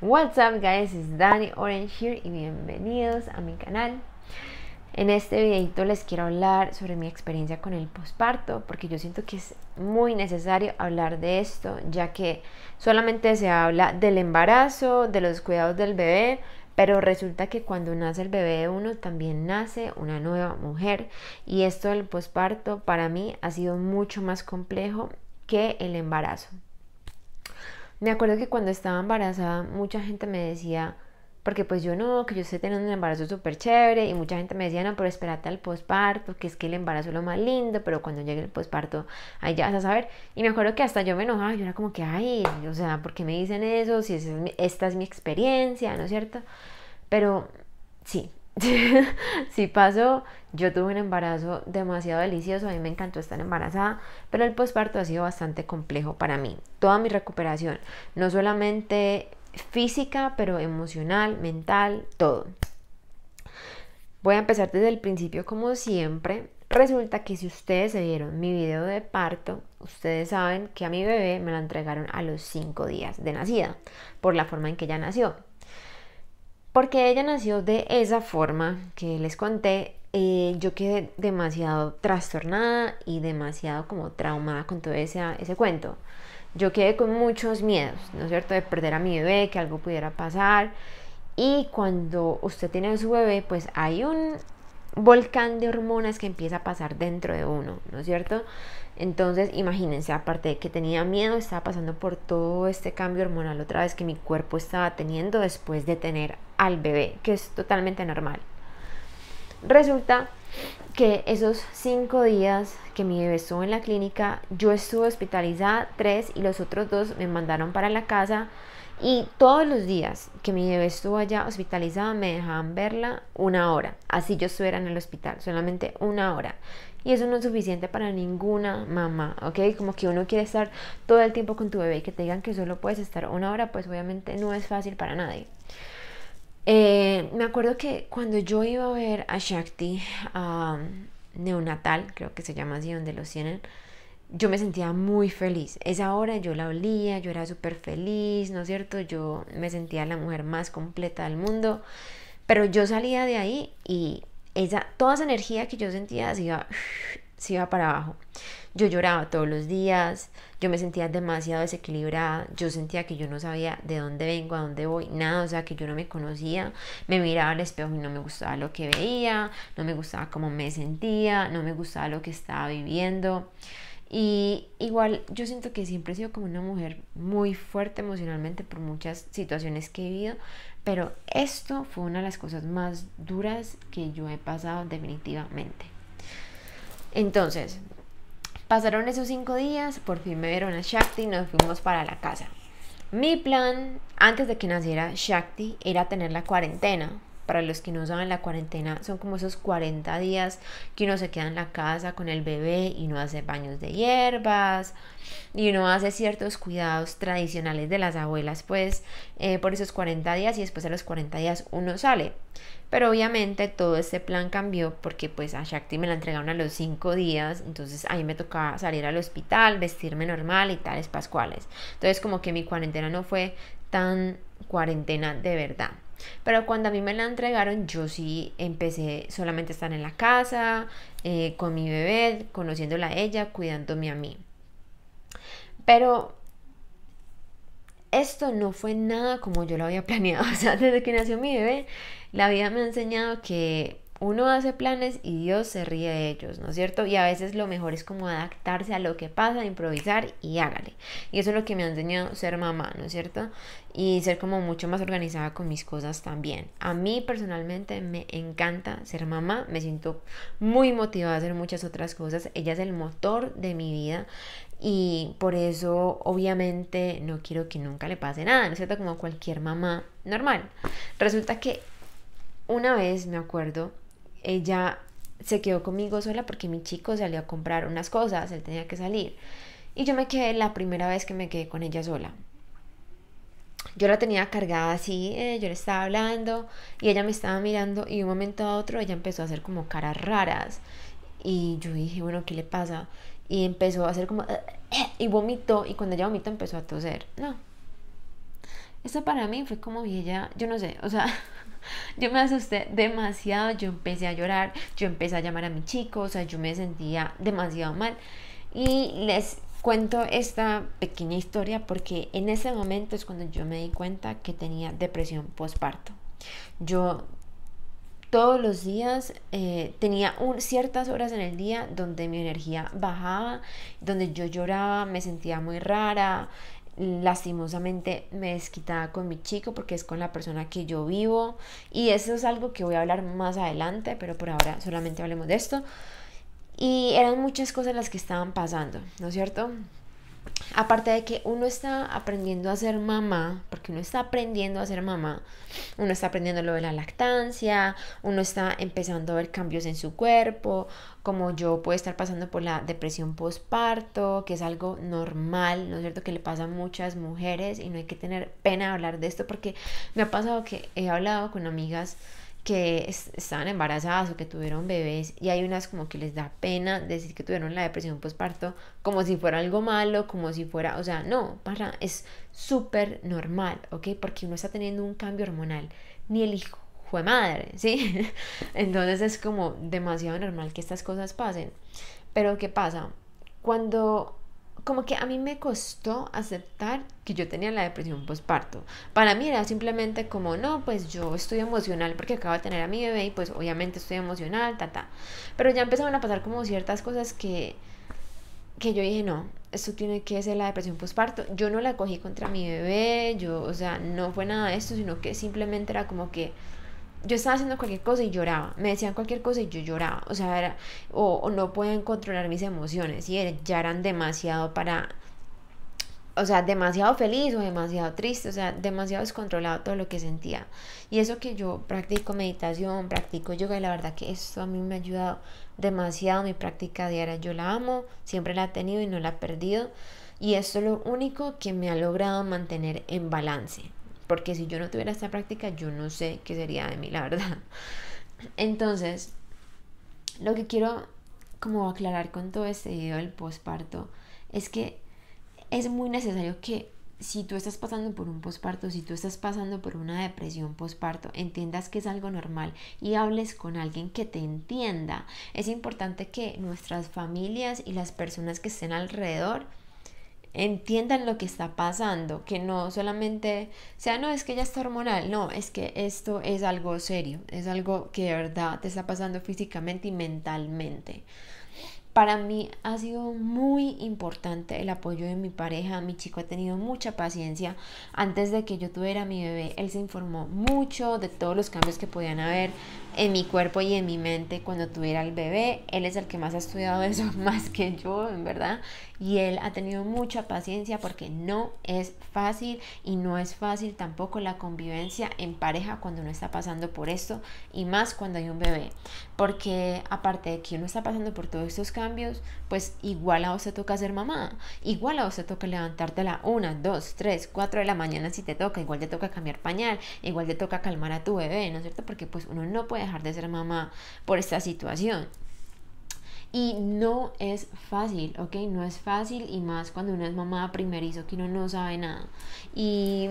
What's up guys, it's Dani Orange here y bienvenidos a mi canal. En este videito les quiero hablar sobre mi experiencia con el posparto porque yo siento que es muy necesario hablar de esto ya que solamente se habla del embarazo, de los cuidados del bebé, pero resulta que cuando nace el bebé de uno también nace una nueva mujer y esto del posparto para mí ha sido mucho más complejo que el embarazo. Me acuerdo que cuando estaba embarazada mucha gente me decía, porque pues yo no, que yo estoy teniendo un embarazo súper chévere y mucha gente me decía, no, pero espérate al posparto, que es que el embarazo es lo más lindo, pero cuando llegue el posparto, ahí ya vas a saber. Y me acuerdo que hasta yo me enojaba, yo era como que, ay, o sea, ¿por qué me dicen eso? Si esta es mi experiencia, ¿no es cierto? Pero sí, si pasó, yo tuve un embarazo demasiado delicioso, a mí me encantó estar embarazada, pero el posparto ha sido bastante complejo para mí. Toda mi recuperación, no solamente física, pero emocional, mental, todo. Voy a empezar desde el principio como siempre. Resulta que si ustedes se vieron mi video de parto, ustedes saben que a mi bebé me la entregaron a los 5 días de nacida, por la forma en que ella nació. Porque ella nació de esa forma que les conté, eh, yo quedé demasiado trastornada y demasiado como traumada con todo ese, ese cuento. Yo quedé con muchos miedos, ¿no es cierto?, de perder a mi bebé, que algo pudiera pasar. Y cuando usted tiene a su bebé, pues hay un volcán de hormonas que empieza a pasar dentro de uno, ¿no es cierto? Entonces, imagínense, aparte de que tenía miedo, estaba pasando por todo este cambio hormonal otra vez que mi cuerpo estaba teniendo después de tener al bebé, que es totalmente normal. Resulta que esos cinco días que mi bebé estuvo en la clínica, yo estuve hospitalizada tres y los otros dos me mandaron para la casa y todos los días que mi bebé estuvo allá hospitalizada me dejaban verla una hora, así yo estuviera en el hospital, solamente una hora. Y eso no es suficiente para ninguna mamá, ¿ok? Como que uno quiere estar todo el tiempo con tu bebé y que te digan que solo puedes estar una hora, pues obviamente no es fácil para nadie. Eh, me acuerdo que cuando yo iba a ver a Shakti a mm, neonatal, creo que se llama así, donde los tienen, yo me sentía muy feliz. Esa hora yo la olía, yo era súper feliz, ¿no es cierto? Yo me sentía la mujer más completa del mundo. Pero yo salía de ahí y esa, toda esa energía que yo sentía se iba, se iba para abajo. Yo lloraba todos los días, yo me sentía demasiado desequilibrada, yo sentía que yo no sabía de dónde vengo, a dónde voy, nada, o sea, que yo no me conocía, me miraba al espejo y no me gustaba lo que veía, no me gustaba cómo me sentía, no me gustaba lo que estaba viviendo. Y igual yo siento que siempre he sido como una mujer muy fuerte emocionalmente por muchas situaciones que he vivido, pero esto fue una de las cosas más duras que yo he pasado definitivamente. Entonces, pasaron esos cinco días, por fin me vieron a Shakti y nos fuimos para la casa. Mi plan antes de que naciera Shakti era tener la cuarentena, para los que no saben, la cuarentena son como esos 40 días que uno se queda en la casa con el bebé y no hace baños de hierbas y uno hace ciertos cuidados tradicionales de las abuelas, pues eh, por esos 40 días y después de los 40 días uno sale. Pero obviamente todo este plan cambió porque pues a Shakti me la entregaron a los 5 días, entonces ahí me tocaba salir al hospital, vestirme normal y tales pascuales. Entonces como que mi cuarentena no fue tan cuarentena de verdad. Pero cuando a mí me la entregaron, yo sí empecé solamente a estar en la casa, eh, con mi bebé, conociéndola a ella, cuidándome a mí. Pero esto no fue nada como yo lo había planeado. O sea, desde que nació mi bebé, la vida me ha enseñado que uno hace planes y Dios se ríe de ellos, ¿no es cierto? Y a veces lo mejor es como adaptarse a lo que pasa, improvisar y hágale. Y eso es lo que me ha enseñado ser mamá, ¿no es cierto? Y ser como mucho más organizada con mis cosas también. A mí personalmente me encanta ser mamá, me siento muy motivada a hacer muchas otras cosas. Ella es el motor de mi vida y por eso obviamente no quiero que nunca le pase nada, ¿no es cierto? Como cualquier mamá normal. Resulta que una vez me acuerdo ella se quedó conmigo sola porque mi chico salió a comprar unas cosas, él tenía que salir. Y yo me quedé la primera vez que me quedé con ella sola. Yo la tenía cargada así, eh, yo le estaba hablando y ella me estaba mirando y de un momento a otro ella empezó a hacer como caras raras. Y yo dije, bueno, ¿qué le pasa? Y empezó a hacer como... y vomitó y cuando ella vomitó empezó a toser. No. Esa para mí fue como, ella, yo no sé, o sea, Yo me asusté demasiado, yo empecé a llorar, yo empecé a llamar a mi chico, o sea, yo me sentía demasiado mal. Y les cuento esta pequeña historia porque en ese momento es cuando yo me di cuenta que tenía depresión postparto. Yo todos los días eh, tenía ciertas horas en el día donde mi energía bajaba, donde yo lloraba, me sentía muy rara, lastimosamente me desquitaba con mi chico porque es con la persona que yo vivo y eso es algo que voy a hablar más adelante, pero por ahora solamente hablemos de esto. Y eran muchas cosas las que estaban pasando, ¿no es cierto? aparte de que uno está aprendiendo a ser mamá, porque uno está aprendiendo a ser mamá, uno está aprendiendo lo de la lactancia, uno está empezando a ver cambios en su cuerpo, como yo puedo estar pasando por la depresión postparto, que es algo normal, ¿no es cierto? Que le pasa a muchas mujeres y no hay que tener pena de hablar de esto porque me ha pasado que he hablado con amigas que estaban embarazadas o que tuvieron bebés y hay unas como que les da pena decir que tuvieron la depresión postparto como si fuera algo malo, como si fuera, o sea, no, para, es súper normal, ¿ok? Porque uno está teniendo un cambio hormonal, ni el hijo de madre, ¿sí? Entonces es como demasiado normal que estas cosas pasen. Pero ¿qué pasa? Cuando como que a mí me costó aceptar que yo tenía la depresión postparto. Para mí era simplemente como, no, pues yo estoy emocional porque acabo de tener a mi bebé y pues obviamente estoy emocional, ta, ta. Pero ya empezaron a pasar como ciertas cosas que, que yo dije, no, esto tiene que ser la depresión postparto. Yo no la cogí contra mi bebé, yo, o sea, no fue nada de esto, sino que simplemente era como que yo estaba haciendo cualquier cosa y lloraba, me decían cualquier cosa y yo lloraba, o sea, o, no pueden controlar mis emociones y ya eran demasiado para, o sea, demasiado feliz o demasiado triste, o sea, demasiado descontrolado todo lo que sentía. Y eso que yo practico meditación, practico yoga y la verdad que esto a mí me ha ayudado demasiado, mi práctica diaria, yo la amo, siempre la he tenido y no la he perdido. Y esto es lo único que me ha logrado mantener en balance. Porque si yo no tuviera esta práctica, yo no sé qué sería de mí, la verdad. Entonces, lo que quiero como aclarar con todo este video del posparto es que es muy necesario que si tú estás pasando por un posparto, si tú estás pasando por una depresión posparto, entiendas que es algo normal y hables con alguien que te entienda. Es importante que nuestras familias y las personas que estén alrededor entiendan lo que está pasando, que no solamente sea, no, es que ya está hormonal, no, es que esto es algo serio, es algo que de verdad te está pasando físicamente y mentalmente. Para mí ha sido muy importante el apoyo de mi pareja. Mi chico ha tenido mucha paciencia. Antes de que yo tuviera mi bebé, él se informó mucho de todos los cambios que podían haber en mi cuerpo y en mi mente cuando tuviera el bebé. Él es el que más ha estudiado eso, más que yo, en verdad. Y él ha tenido mucha paciencia porque no es fácil y no es fácil tampoco la convivencia en pareja cuando uno está pasando por esto y más cuando hay un bebé. Porque aparte de que uno está pasando por todos estos cambios, pues igual a vos te toca ser mamá, igual a vos te toca levantarte a la 1, 2, 3, 4 de la mañana si te toca, igual te toca cambiar pañal, igual te toca calmar a tu bebé, ¿no es cierto? Porque pues uno no puede dejar de ser mamá por esta situación. Y no es fácil, ¿ok? No es fácil y más cuando uno es mamá primerizo que uno no sabe nada. Y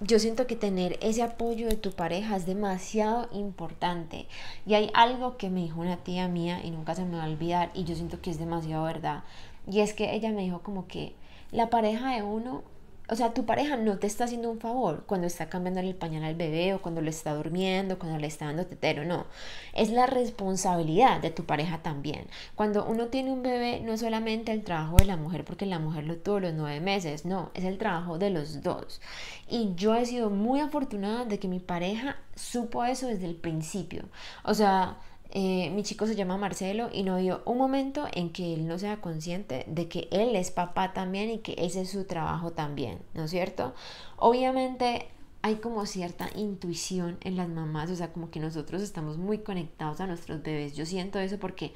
yo siento que tener ese apoyo de tu pareja es demasiado importante. Y hay algo que me dijo una tía mía y nunca se me va a olvidar y yo siento que es demasiado verdad. Y es que ella me dijo como que la pareja de uno o sea, tu pareja no te está haciendo un favor cuando está cambiando el pañal al bebé o cuando lo está durmiendo, cuando le está dando tetero, no. Es la responsabilidad de tu pareja también. Cuando uno tiene un bebé, no solamente el trabajo de la mujer porque la mujer lo tuvo los nueve meses, no, es el trabajo de los dos. Y yo he sido muy afortunada de que mi pareja supo eso desde el principio. O sea, eh, mi chico se llama Marcelo y no dio un momento en que él no sea consciente de que él es papá también y que ese es su trabajo también, ¿no es cierto? Obviamente hay como cierta intuición en las mamás, o sea, como que nosotros estamos muy conectados a nuestros bebés. Yo siento eso porque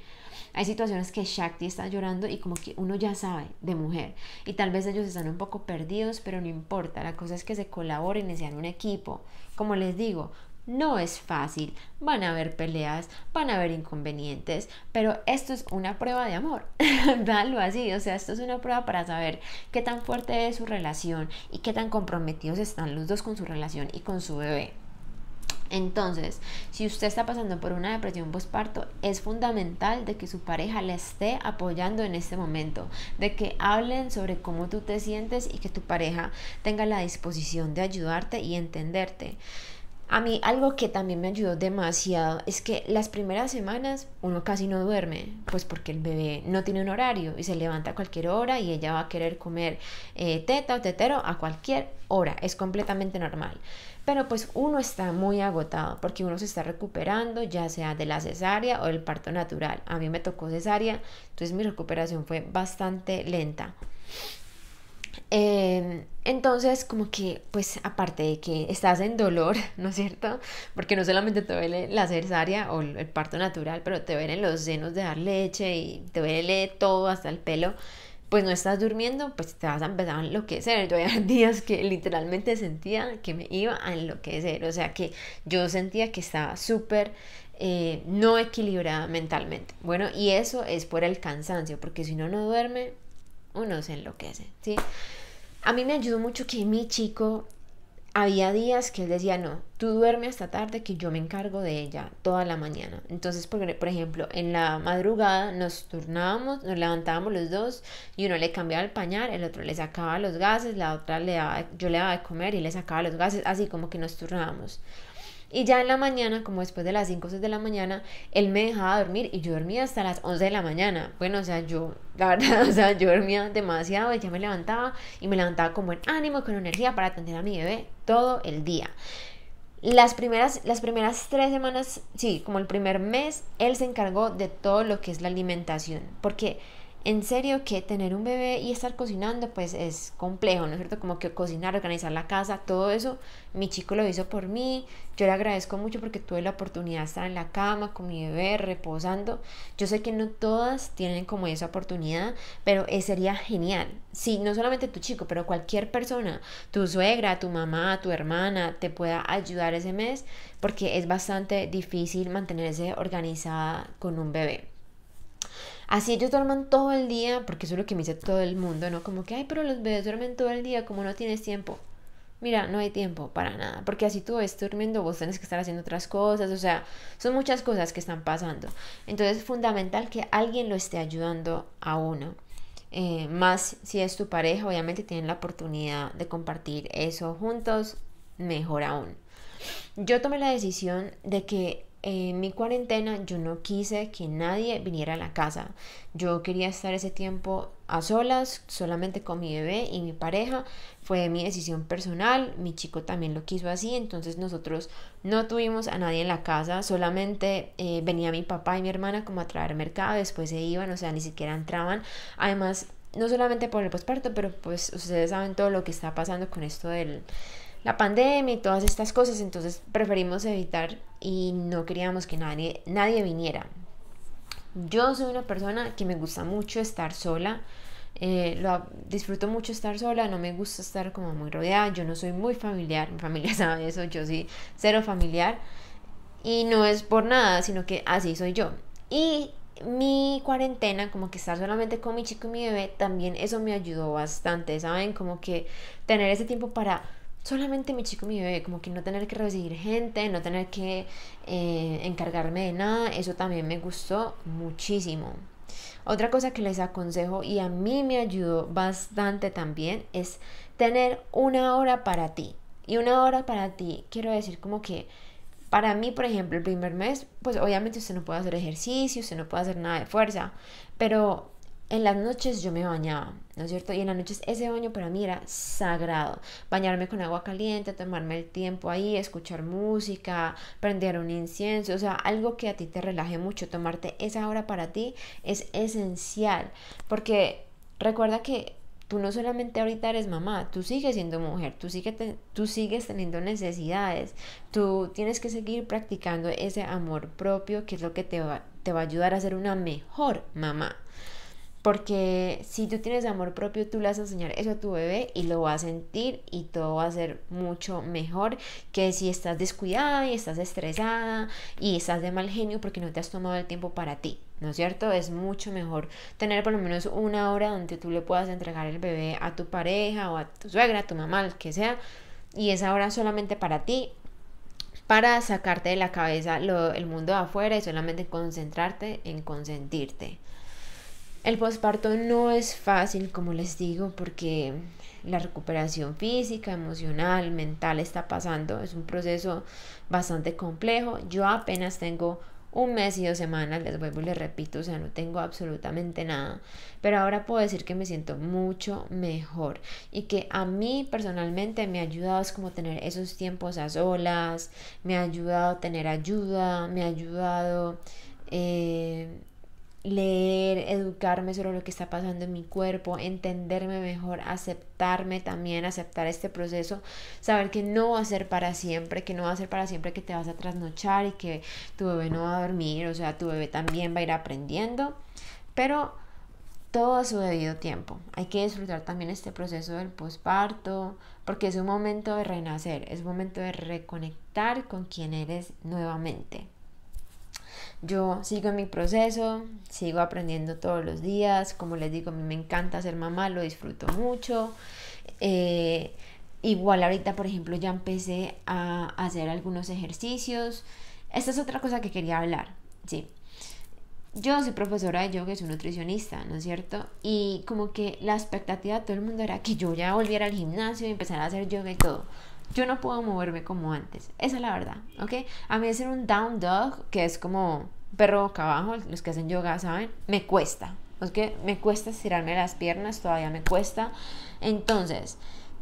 hay situaciones que Shakti está llorando y como que uno ya sabe de mujer y tal vez ellos están un poco perdidos, pero no importa, la cosa es que se colaboren y sean un equipo. Como les digo, no es fácil, van a haber peleas, van a haber inconvenientes, pero esto es una prueba de amor, dalo así, o sea, esto es una prueba para saber qué tan fuerte es su relación y qué tan comprometidos están los dos con su relación y con su bebé. Entonces, si usted está pasando por una depresión postparto, es fundamental de que su pareja le esté apoyando en este momento, de que hablen sobre cómo tú te sientes y que tu pareja tenga la disposición de ayudarte y entenderte. A mí algo que también me ayudó demasiado es que las primeras semanas uno casi no duerme, pues porque el bebé no tiene un horario y se levanta a cualquier hora y ella va a querer comer eh, teta o tetero a cualquier hora, es completamente normal. Pero pues uno está muy agotado porque uno se está recuperando ya sea de la cesárea o del parto natural. A mí me tocó cesárea, entonces mi recuperación fue bastante lenta. Em, entonces, como que, pues aparte de que estás en dolor, ¿no es cierto? Porque no solamente te duele la cesárea o el parto natural, pero te duelen los senos de dar leche y te duele todo hasta el pelo. Pues no estás durmiendo, pues te vas a empezar a enloquecer. Yo había días que literalmente sentía que me iba a enloquecer. O sea que yo sentía que estaba súper eh, no equilibrada mentalmente. Bueno, y eso es por el cansancio, porque si no, no duerme, uno se enloquece, ¿sí? A mí me ayudó mucho que mi chico, había días que él decía, no, tú duerme hasta tarde que yo me encargo de ella toda la mañana. Entonces, por, ejemplo, en la madrugada nos turnábamos, nos levantábamos los dos y uno le cambiaba el pañal, el otro le sacaba los gases, la otra le yo le daba de comer y le sacaba los gases, así como que nos turnábamos. Y ya en la mañana, como después de las 5 o 6 de la mañana, él me dejaba dormir y yo dormía hasta las 11 de la mañana. Bueno, o sea, yo, la verdad, o sea, yo dormía demasiado y ya me levantaba y me levantaba con buen ánimo, con energía para atender a mi bebé todo el día. Las primeras, las primeras tres semanas, sí, como el primer mes, él se encargó de todo lo que es la alimentación, porque en serio que tener un bebé y estar cocinando pues es complejo, ¿no es cierto? Como que cocinar, organizar la casa, todo eso, mi chico lo hizo por mí, yo le agradezco mucho porque tuve la oportunidad de estar en la cama con mi bebé, reposando. Yo sé que no todas tienen como esa oportunidad, pero eh, sería genial. Si no solamente tu chico, pero cualquier persona, tu suegra, tu mamá, tu hermana, te pueda ayudar ese mes porque es bastante difícil mantenerse organizada con un bebé. Así ellos duerman todo el día, porque eso es lo que me dice todo el mundo, ¿no? Como que, ay, pero los bebés duermen todo el día, como no tienes tiempo. Mira, no hay tiempo para nada, porque así tú estás durmiendo, vos tenés que estar haciendo otras cosas, o sea, son muchas cosas que están pasando. Entonces es fundamental que alguien lo esté ayudando a uno. Eh, más si es tu pareja, obviamente tienen la oportunidad de compartir eso juntos, mejor aún. Yo tomé la decisión de que en mi cuarentena yo no quise que nadie viniera a la casa. Yo quería estar ese tiempo a solas, solamente con mi bebé y mi pareja. Fue mi decisión personal, mi chico también lo quiso así, entonces nosotros no tuvimos a nadie en la casa, solamente eh, venía mi papá y mi hermana como a traer mercado, después se iban, o sea, ni siquiera entraban. Además, no solamente por el posparto, pero pues ustedes saben todo lo que está pasando con esto de la pandemia y todas estas cosas, entonces preferimos evitar y no queríamos que nadie, nadie viniera. Yo soy una persona que me gusta mucho estar sola, eh, lo, disfruto mucho estar sola, no me gusta estar como muy rodeada, yo no soy muy familiar, mi familia sabe eso, yo soy cero familiar y no es por nada, sino que así soy yo. Y mi cuarentena, como que estar solamente con mi chico y mi bebé, también eso me ayudó bastante, ¿saben? Como que tener ese tiempo para solamente mi chico, mi bebé, como que no tener que recibir gente, no tener que eh, encargarme de nada, eso también me gustó muchísimo. Otra cosa que les aconsejo y a mí me ayudó bastante también es tener una hora para ti. Y una hora para ti, quiero decir como que para mí, por ejemplo, el primer mes, pues obviamente usted no puede hacer ejercicio, usted no puede hacer nada de fuerza, pero en las noches yo me bañaba, ¿no es cierto? Y en las noches ese baño para mí era sagrado. Bañarme con agua caliente, tomarme el tiempo ahí, escuchar música, prender un incienso, o sea, algo que a ti te relaje mucho, tomarte esa hora para ti es esencial, porque recuerda que tú no solamente ahorita eres mamá, tú sigues siendo mujer, tú, tú sigues teniendo necesidades, tú tienes que seguir practicando ese amor propio que es lo que te va, te va a ayudar a ser una mejor mamá. Porque si tú tienes amor propio, tú le vas a enseñar eso a tu bebé y lo va a sentir y todo va a ser mucho mejor que si estás descuidada y estás estresada y estás de mal genio porque no te has tomado el tiempo para ti. ¿No es cierto? Es mucho mejor tener por lo menos una hora donde tú le puedas entregar el bebé a tu pareja o a tu suegra, a tu mamá, lo que sea. Y esa hora solamente para ti, para sacarte de la cabeza lo, el mundo de afuera y solamente concentrarte en consentirte. El posparto no es fácil, como les digo, porque la recuperación física, emocional, mental está pasando. Es un proceso bastante complejo. Yo apenas tengo un mes y dos semanas, les vuelvo y les repito, o sea, no tengo absolutamente nada. Pero ahora puedo decir que me siento mucho mejor y que a mí personalmente me ha ayudado es como tener esos tiempos a solas, me ha ayudado tener ayuda, me ha ayudado... Eh, leer, educarme sobre lo que está pasando en mi cuerpo, entenderme mejor, aceptarme también, aceptar este proceso, saber que no va a ser para siempre, que no va a ser para siempre que te vas a trasnochar y que tu bebé no va a dormir, o sea, tu bebé también va a ir aprendiendo, pero todo a su debido tiempo. Hay que disfrutar también este proceso del posparto, porque es un momento de renacer, es un momento de reconectar con quien eres nuevamente. Yo sigo en mi proceso, sigo aprendiendo todos los días, como les digo, a mí me encanta ser mamá, lo disfruto mucho. Eh, igual ahorita, por ejemplo, ya empecé a hacer algunos ejercicios. Esta es otra cosa que quería hablar, sí. Yo soy profesora de yoga, soy nutricionista, ¿no es cierto? Y como que la expectativa de todo el mundo era que yo ya volviera al gimnasio y empezara a hacer yoga y todo yo no puedo moverme como antes. Esa es la verdad, ¿ok? A mí hacer un down dog, que es como perro boca abajo, los que hacen yoga saben, me cuesta. ¿Ok? Me cuesta estirarme las piernas, todavía me cuesta. Entonces,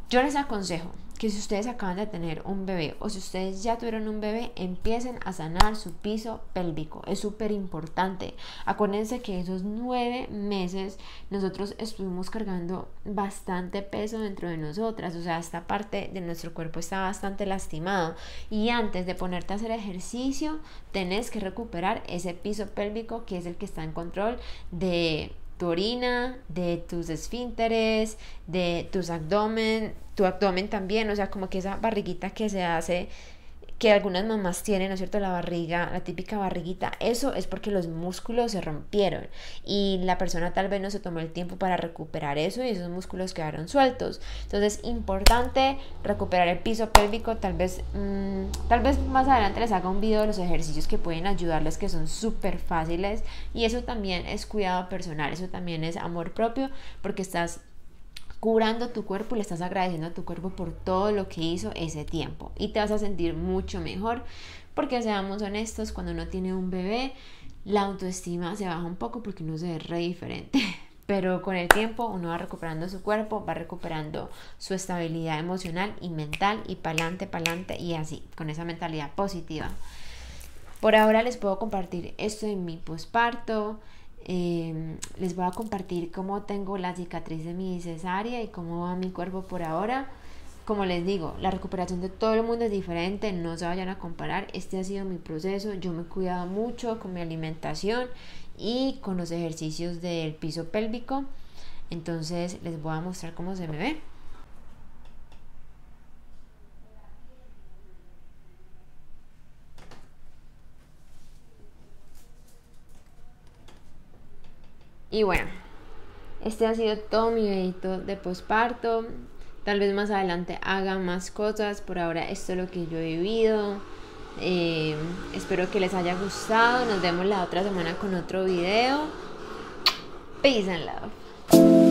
yo les aconsejo que si ustedes acaban de tener un bebé o si ustedes ya tuvieron un bebé, empiecen a sanar su piso pélvico. Es súper importante. Acuérdense que esos nueve meses nosotros estuvimos cargando bastante peso dentro de nosotras. O sea, esta parte de nuestro cuerpo está bastante lastimada. Y antes de ponerte a hacer ejercicio, tenés que recuperar ese piso pélvico que es el que está en control de tu orina, de tus esfínteres, de tus abdomen, tu abdomen también, o sea, como que esa barriguita que se hace que algunas mamás tienen, ¿no es cierto?, la barriga, la típica barriguita, eso es porque los músculos se rompieron y la persona tal vez no se tomó el tiempo para recuperar eso y esos músculos quedaron sueltos. Entonces, importante recuperar el piso pélvico, tal vez, mm, tal vez más adelante les haga un video de los ejercicios que pueden ayudarles, que son súper fáciles y eso también es cuidado personal, eso también es amor propio porque estás curando tu cuerpo y le estás agradeciendo a tu cuerpo por todo lo que hizo ese tiempo. Y te vas a sentir mucho mejor porque seamos honestos, cuando uno tiene un bebé, la autoestima se baja un poco porque uno se ve re diferente. Pero con el tiempo uno va recuperando su cuerpo, va recuperando su estabilidad emocional y mental y pa'lante, pa'lante y así, con esa mentalidad positiva. Por ahora les puedo compartir esto en mi posparto, Em, les voy a compartir cómo tengo la cicatriz de mi cesárea y cómo va mi cuerpo por ahora. Como les digo, la recuperación de todo el mundo es diferente, no se vayan a comparar. Este ha sido mi proceso. Yo me he cuidado mucho con mi alimentación y con los ejercicios del piso pélvico. Entonces les voy a mostrar cómo se me ve. Y bueno, este ha sido todo mi edito de posparto. Tal vez más adelante haga más cosas. Por ahora esto es lo que yo he vivido. Eh, espero que les haya gustado. Nos vemos la otra semana con otro video. Peace and love.